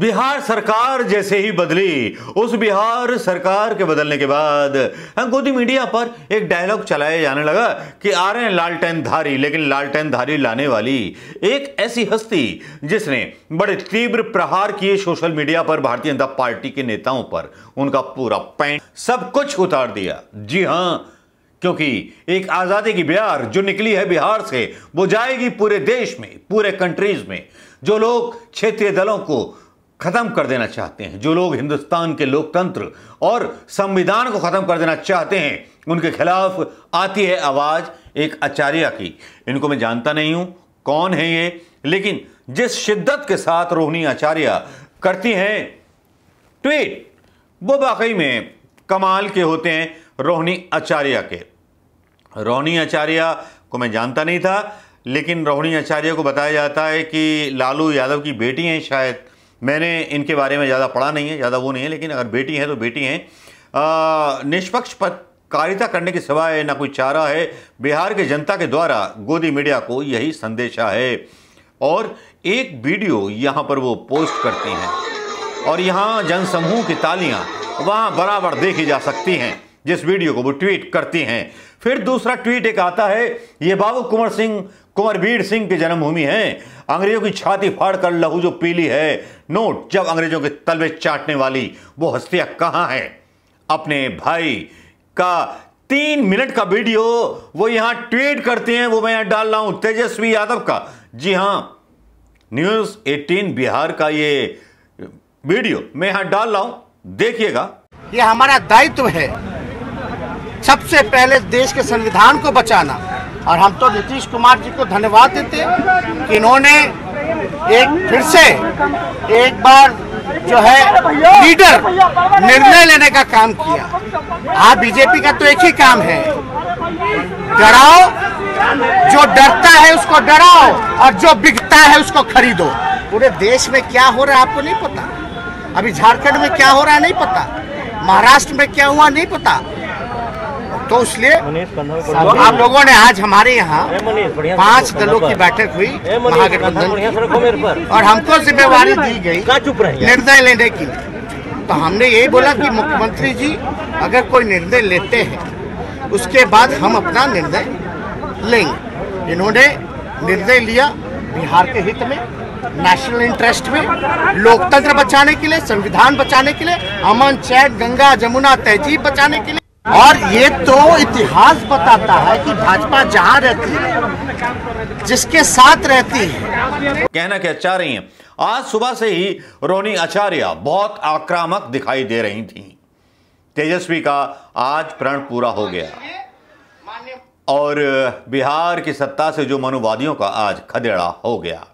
बिहार सरकार जैसे ही बदली उस बिहार सरकार के बदलने के बाद गोदी मीडिया पर एक डायलॉग चलाया जाने लगा कि आ रहे हैं लालटेन धारी लेकिन लालटेन धारी लाने वाली एक ऐसी हस्ती जिसने बड़े तीव्र प्रहार किए सोशल मीडिया पर भारतीय जनता पार्टी के नेताओं पर उनका पूरा पैंट सब कुछ उतार दिया जी हाँ क्योंकि एक आज़ादी की बिहार जो निकली है बिहार से वो जाएगी पूरे देश में पूरे कंट्रीज में जो लोग क्षेत्रीय दलों को खत्म कर देना चाहते हैं जो लोग हिंदुस्तान के लोकतंत्र और संविधान को खत्म कर देना चाहते हैं उनके खिलाफ आती है आवाज एक आचार्य की इनको मैं जानता नहीं हूं कौन है ये लेकिन जिस शिद्दत के साथ रोहिणी आचार्य करती हैं ट्वीट वो वाकई में कमाल के होते हैं रोहिणी आचार्य के रोहिणी आचार्य को मैं जानता नहीं था लेकिन रोहिणी आचार्य को बताया जाता है कि लालू यादव की बेटी हैं शायद मैंने इनके बारे में ज़्यादा पढ़ा नहीं है ज़्यादा वो नहीं है लेकिन अगर बेटी हैं तो बेटी हैं निष्पक्ष पत्रकारिता करने के सिवाय ना कोई चारा है बिहार के जनता के द्वारा गोदी मीडिया को यही संदेशा है और एक वीडियो यहाँ पर वो पोस्ट करती हैं और यहाँ जनसमूह की तालियाँ वहाँ बराबर देखी जा सकती हैं जिस वीडियो को वो ट्वीट करती हैं फिर दूसरा ट्वीट एक आता है ये बाबू कुंवर सिंह कुंवर वीर सिंह की जन्मभूमि है अंग्रेजों की छाती फाड़ कर लहू जो पीली है नोट जब अंग्रेजों के तलवे चाटने वाली वो हस्तियां कहाँ है अपने भाई का तीन मिनट का वीडियो वो यहां ट्वीट करते हैं वो मैं यहां डाल रहा हूं तेजस्वी यादव का जी हां न्यूज 18 बिहार का ये वीडियो मैं यहां डाल रहा हूं देखिएगा ये हमारा दायित्व है सबसे पहले देश के संविधान को बचाना और हम तो नीतीश कुमार जी को धन्यवाद देते हैं कि इन्होंने एक फिर से एक बार जो है लीडर निर्णय लेने का काम किया हाँ बीजेपी का तो एक ही काम है डराओ जो डरता है उसको डराओ और जो बिकता है उसको खरीदो पूरे देश में क्या हो रहा है आपको नहीं पता अभी झारखंड में क्या हो रहा है नहीं पता महाराष्ट्र में क्या हुआ नहीं पता तो इसलिए तो आप लोगों ने आज हमारे यहाँ पांच दलों की बैठक हुई महागठबंधन और हमको जिम्मेवारी दी गई निर्णय लेने की तो हमने यही बोला कि मुख्यमंत्री जी अगर कोई निर्णय लेते हैं उसके बाद हम अपना निर्णय लेंगे इन्होंने निर्णय लिया बिहार के हित में नेशनल इंटरेस्ट में लोकतंत्र बचाने के लिए संविधान बचाने के लिए अमन चैन गंगा जमुना तहजीब बचाने के लिए और ये तो इतिहास बताता है कि भाजपा जहां रहती है जिसके साथ रहती है कहना क्या चाह रही हैं आज सुबह से ही रोनी आचार्य बहुत आक्रामक दिखाई दे रही थी तेजस्वी का आज प्रण पूरा हो गया और बिहार की सत्ता से जो मनुवादियों का आज खदेड़ा हो गया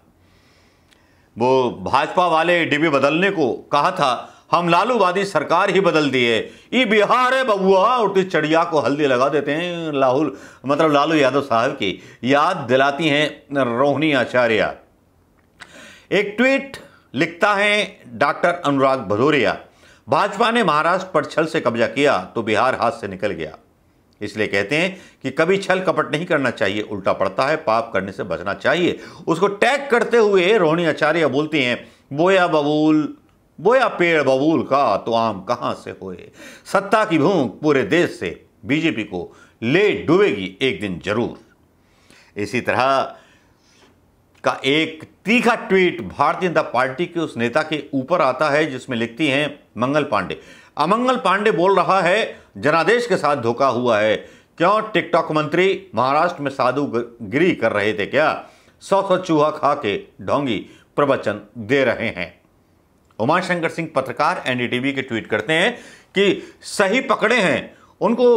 वो भाजपा वाले डिबी बदलने को कहा था हम लालूवादी सरकार ही बदल दिए ई बिहार है बबुआ उठी चढ़िया को हल्दी लगा देते हैं लाहुल मतलब लालू यादव साहब की याद दिलाती हैं रोहिणी आचार्य एक ट्वीट लिखता है डॉक्टर अनुराग भदौरिया भाजपा ने महाराष्ट्र पर छल से कब्जा किया तो बिहार हाथ से निकल गया इसलिए कहते हैं कि कभी छल कपट नहीं करना चाहिए उल्टा पड़ता है पाप करने से बचना चाहिए उसको टैग करते हुए रोहिणी आचार्य बोलती हैं बोया बबूल बोया पेड़ बबूल का तो आम कहां से होए सत्ता की भूख पूरे देश से बीजेपी को ले डूबेगी एक दिन जरूर इसी तरह का एक तीखा ट्वीट भारतीय जनता पार्टी के उस नेता के ऊपर आता है जिसमें लिखती हैं मंगल पांडे अमंगल पांडे बोल रहा है जनादेश के साथ धोखा हुआ है क्यों टिकटॉक मंत्री महाराष्ट्र में साधु गिरी कर रहे थे क्या सौ सौ चूहा खा के ढोंगी प्रवचन दे रहे हैं उमा शंकर सिंह पत्रकार एनडीटीवी के ट्वीट करते हैं कि सही पकड़े हैं उनको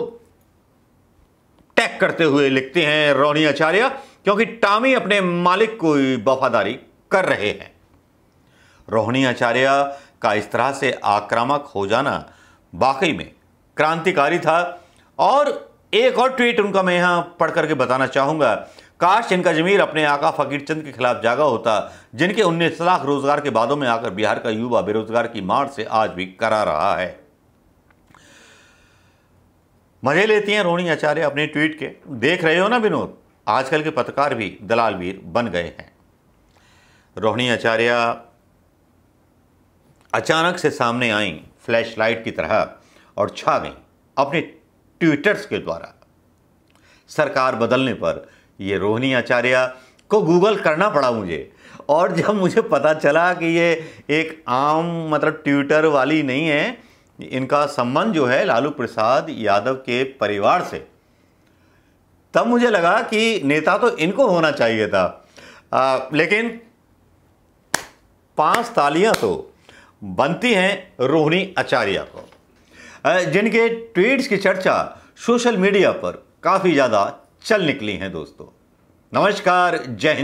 टैग करते हुए लिखते हैं रोनी आचार्य क्योंकि टामी अपने मालिक को वफादारी कर रहे हैं रोहिणी आचार्य का इस तरह से आक्रामक हो जाना वाकई में क्रांतिकारी था और एक और ट्वीट उनका मैं यहां पढ़ करके बताना चाहूंगा काश इनका जमीर अपने आका फकीर चंद के खिलाफ जागा होता जिनके उन्नीस लाख रोजगार के बादों में आकर बिहार का युवा बेरोजगार की मार से आज भी करा रहा है मजे लेती हैं रोनी आचार्य अपने ट्वीट के देख रहे हो ना विनोद आजकल के पत्रकार भी दलाल वीर बन गए हैं रोहिणी आचार्य अचानक से सामने आई फ्लैशलाइट की तरह और छा गई अपने ट्विटर्स के द्वारा सरकार बदलने पर ये रोहिणी आचार्य को गूगल करना पड़ा मुझे और जब मुझे पता चला कि ये एक आम मतलब ट्विटर वाली नहीं है इनका संबंध जो है लालू प्रसाद यादव के परिवार से तब मुझे लगा कि नेता तो इनको होना चाहिए था आ, लेकिन पांच तालियां तो बनती हैं रोहिणी आचार्य को जिनके ट्वीट्स की चर्चा सोशल मीडिया पर काफ़ी ज़्यादा चल निकली हैं दोस्तों नमस्कार जय हिंद